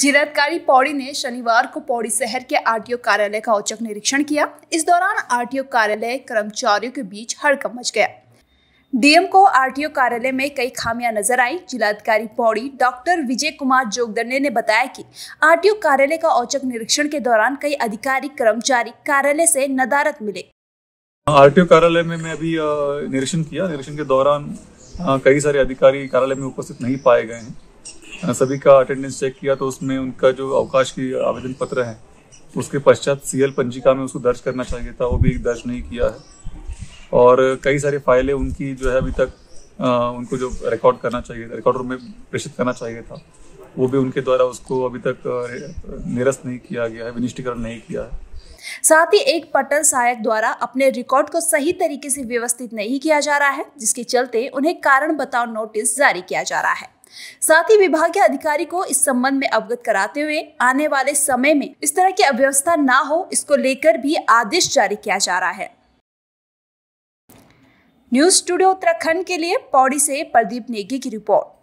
जिलाधिकारी पौड़ी ने शनिवार को पौड़ी शहर के आरटीओ कार्यालय का औचक निरीक्षण किया इस दौरान आरटीओ कार्यालय कर्मचारियों के बीच हड़कम मच गया डीएम को आरटीओ कार्यालय में कई खामियां नजर आई जिलाधिकारी पौड़ी डॉक्टर विजय कुमार जोगदंडे ने बताया कि आरटीओ कार्यालय का औचक निरीक्षण के दौरान कई अधिकारी कर्मचारी कार्यालय से नदारत मिले आरटीओ कार्यालय में मैं अभी निरीक्षण किया निरीक्षण के दौरान कई सारे अधिकारी कार्यालय में उपस्थित नहीं पाए गए हैं हाँ, सभी का अटेंडेंस चेक किया तो उसमें उनका जो अवकाश की आवेदन पत्र है उसके पश्चात सीएल पंजिका में उसको दर्ज करना चाहिए था वो भी दर्ज नहीं किया है और कई सारी फाइलें उनकी जो है अभी तक आ, उनको जो रिकॉर्ड करना चाहिए रिकॉर्डर में प्रेषित करना चाहिए था वो भी उनके द्वारा उसको अभी तक निरस्त नहीं किया गया है विनिष्टीकरण नहीं किया है साथ ही एक पटल सहायक द्वारा अपने रिकॉर्ड को सही तरीके से व्यवस्थित नहीं किया जा रहा है जिसके चलते उन्हें कारण बताओ नोटिस जारी किया जा रहा है साथ ही विभागीय अधिकारी को इस संबंध में अवगत कराते हुए आने वाले समय में इस तरह की अव्यवस्था ना हो इसको लेकर भी आदेश जारी किया जा रहा है न्यूज स्टूडियो उत्तराखंड के लिए पौड़ी से प्रदीप नेगी की रिपोर्ट